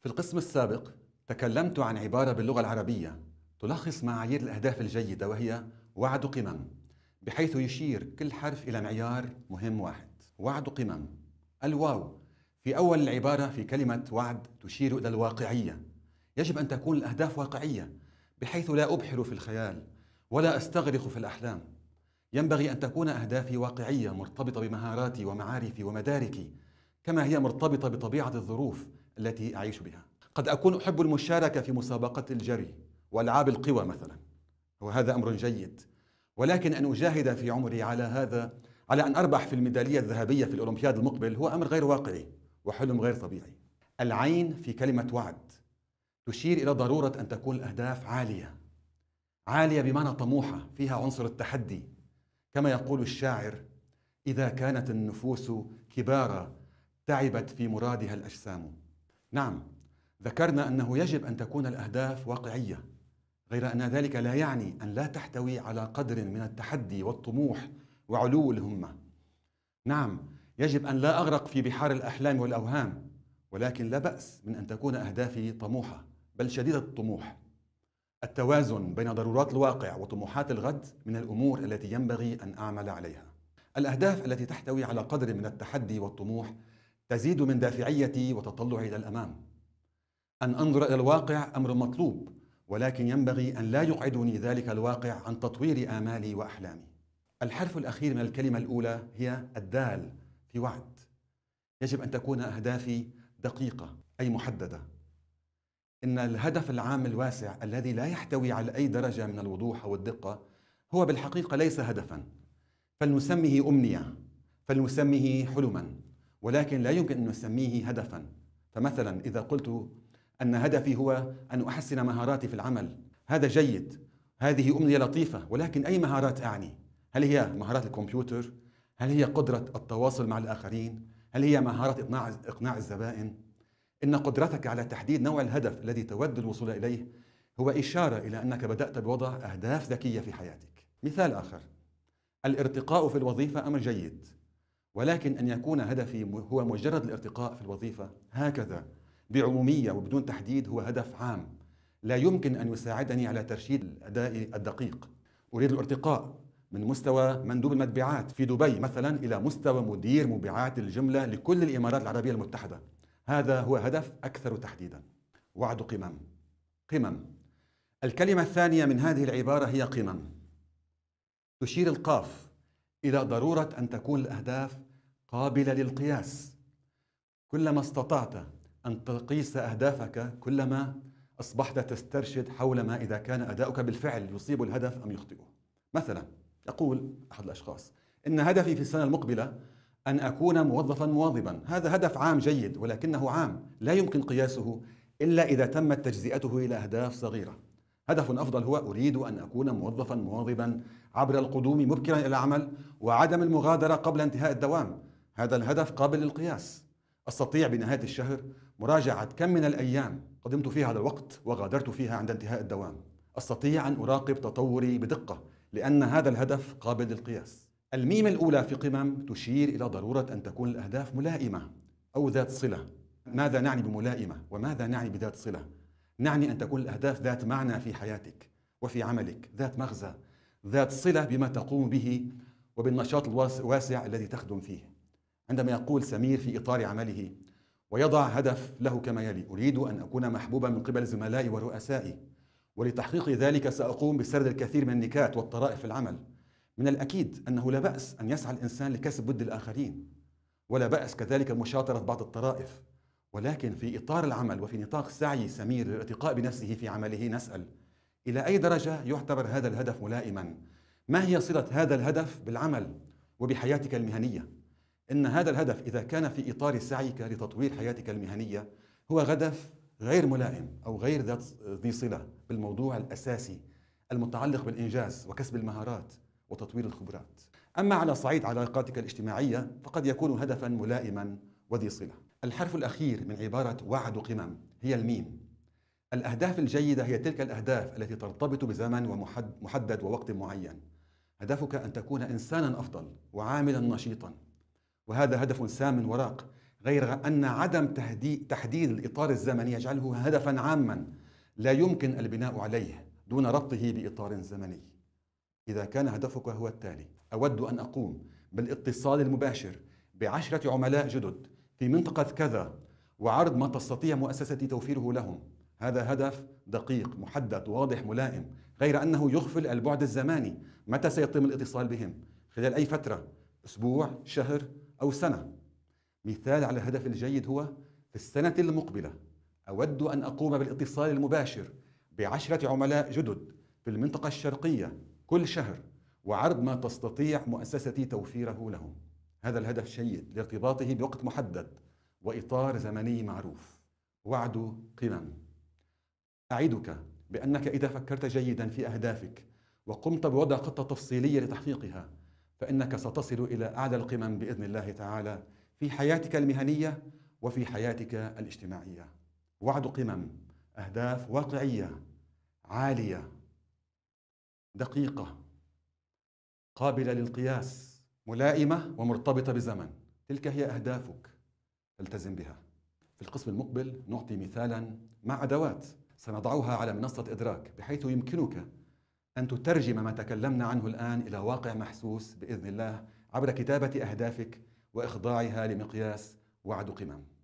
في القسم السابق تكلمت عن عبارة باللغة العربية تلخص معايير الأهداف الجيدة وهي وعد قمم بحيث يشير كل حرف إلى معيار مهم واحد وعد قمم الواو في أول العبارة في كلمة وعد تشير إلى الواقعية يجب أن تكون الأهداف واقعية بحيث لا أبحر في الخيال ولا أستغرق في الأحلام ينبغي أن تكون أهدافي واقعية مرتبطة بمهاراتي ومعارفي ومداركي كما هي مرتبطة بطبيعة الظروف التي أعيش بها قد أكون أحب المشاركة في مسابقة الجري وألعاب القوى مثلا وهذا أمر جيد ولكن أن أجاهد في عمري على هذا على أن أربح في الميدالية الذهبية في الأولمبياد المقبل هو أمر غير واقعي وحلم غير طبيعي العين في كلمة وعد تشير إلى ضرورة أن تكون الأهداف عالية عالية بمعنى طموحة فيها عنصر التحدي كما يقول الشاعر إذا كانت النفوس كبارة تعبت في مرادها الأجسام نعم ذكرنا انه يجب ان تكون الاهداف واقعيه غير ان ذلك لا يعني ان لا تحتوي على قدر من التحدي والطموح وعلو الهمه نعم يجب ان لا اغرق في بحار الاحلام والاوهام ولكن لا باس من ان تكون اهدافي طموحه بل شديده الطموح التوازن بين ضرورات الواقع وطموحات الغد من الامور التي ينبغي ان اعمل عليها الاهداف التي تحتوي على قدر من التحدي والطموح تزيد من دافعيتي وتطلعي إلى الأمام أن أنظر إلى الواقع أمر مطلوب ولكن ينبغي أن لا يقعدني ذلك الواقع عن تطوير آمالي وأحلامي الحرف الأخير من الكلمة الأولى هي الدال في وعد يجب أن تكون أهدافي دقيقة أي محددة إن الهدف العام الواسع الذي لا يحتوي على أي درجة من الوضوح أو الدقة هو بالحقيقة ليس هدفا فلنسميه أمنية فلنسميه حلما ولكن لا يمكن أن نسميه هدفا فمثلا إذا قلت أن هدفي هو أن أحسن مهاراتي في العمل هذا جيد هذه أمنية لطيفة ولكن أي مهارات أعني؟ هل هي مهارات الكمبيوتر؟ هل هي قدرة التواصل مع الآخرين؟ هل هي مهارة إقناع إقناع الزبائن؟ إن قدرتك على تحديد نوع الهدف الذي تود الوصول إليه هو إشارة إلى أنك بدأت بوضع أهداف ذكية في حياتك. مثال آخر الارتقاء في الوظيفة أمر جيد ولكن أن يكون هدفي هو مجرد الارتقاء في الوظيفة هكذا بعمومية وبدون تحديد هو هدف عام لا يمكن أن يساعدني على ترشيد الأداء الدقيق أريد الارتقاء من مستوى مندوب المبيعات في دبي مثلا إلى مستوى مدير مبيعات الجملة لكل الإمارات العربية المتحدة هذا هو هدف أكثر تحديدا وعد قمم قمم الكلمة الثانية من هذه العبارة هي قمم تشير القاف الى ضروره ان تكون الاهداف قابله للقياس كلما استطعت ان تقيس اهدافك كلما اصبحت تسترشد حول ما اذا كان اداؤك بالفعل يصيب الهدف ام يخطئه مثلا يقول احد الاشخاص ان هدفي في السنه المقبله ان اكون موظفا مواظبا هذا هدف عام جيد ولكنه عام لا يمكن قياسه الا اذا تمت تجزئته الى اهداف صغيره هدف أفضل هو أريد أن أكون موظفا مواظبا عبر القدوم مبكرا إلى العمل وعدم المغادرة قبل انتهاء الدوام هذا الهدف قابل للقياس أستطيع بنهاية الشهر مراجعة كم من الأيام قدمت فيها على الوقت وغادرت فيها عند انتهاء الدوام أستطيع أن أراقب تطوري بدقة لأن هذا الهدف قابل للقياس الميم الأولى في قمم تشير إلى ضرورة أن تكون الأهداف ملائمة أو ذات صلة ماذا نعني بملائمة وماذا نعني بذات صلة نعني أن تكون الأهداف ذات معنى في حياتك وفي عملك ذات مغزى ذات صلة بما تقوم به وبالنشاط الواسع الذي تخدم فيه عندما يقول سمير في إطار عمله ويضع هدف له كما يلي أريد أن أكون محبوبا من قبل زملائي ورؤسائي ولتحقيق ذلك سأقوم بسرد الكثير من النكات والطرائف في العمل من الأكيد أنه لا بأس أن يسعى الإنسان لكسب ود الآخرين ولا بأس كذلك مشاطرة بعض الطرائف ولكن في إطار العمل وفي نطاق سعي سمير للارتقاء بنفسه في عمله نسأل إلى أي درجة يعتبر هذا الهدف ملائما؟ ما هي صلة هذا الهدف بالعمل وبحياتك المهنية؟ إن هذا الهدف إذا كان في إطار سعيك لتطوير حياتك المهنية هو هدف غير ملائم أو غير ذات ذي صلة بالموضوع الأساسي المتعلق بالإنجاز وكسب المهارات وتطوير الخبرات أما على صعيد علاقاتك الاجتماعية فقد يكون هدفا ملائما وذي صلة الحرف الأخير من عبارة وعد قمم هي الميم الأهداف الجيدة هي تلك الأهداف التي ترتبط بزمن ومحدد ووقت معين هدفك أن تكون إنسانا أفضل وعاملا نشيطا وهذا هدف سام وراق غير أن عدم تحديد الإطار الزمني يجعله هدفا عاما لا يمكن البناء عليه دون ربطه بإطار زمني إذا كان هدفك هو التالي أود أن أقوم بالاتصال المباشر بعشرة عملاء جدد في منطقة كذا وعرض ما تستطيع مؤسستي توفيره لهم هذا هدف دقيق محدد واضح ملائم غير أنه يغفل البعد الزماني متى سيتم الاتصال بهم خلال أي فترة أسبوع شهر أو سنة مثال على الهدف الجيد هو في السنة المقبلة أود أن أقوم بالاتصال المباشر بعشرة عملاء جدد في المنطقة الشرقية كل شهر وعرض ما تستطيع مؤسستي توفيره لهم هذا الهدف جيد لارتباطه بوقت محدد وإطار زمني معروف وعد قمم أعدك بأنك إذا فكرت جيدا في أهدافك وقمت بوضع خطة تفصيلية لتحقيقها فإنك ستصل إلى أعلى القمم بإذن الله تعالى في حياتك المهنية وفي حياتك الاجتماعية وعد قمم أهداف واقعية عالية دقيقة قابلة للقياس ملائمة ومرتبطة بزمن تلك هي أهدافك التزم بها في القسم المقبل نعطي مثالا مع أدوات سنضعها على منصة إدراك بحيث يمكنك أن تترجم ما تكلمنا عنه الآن إلى واقع محسوس بإذن الله عبر كتابة أهدافك وإخضاعها لمقياس وعد قمم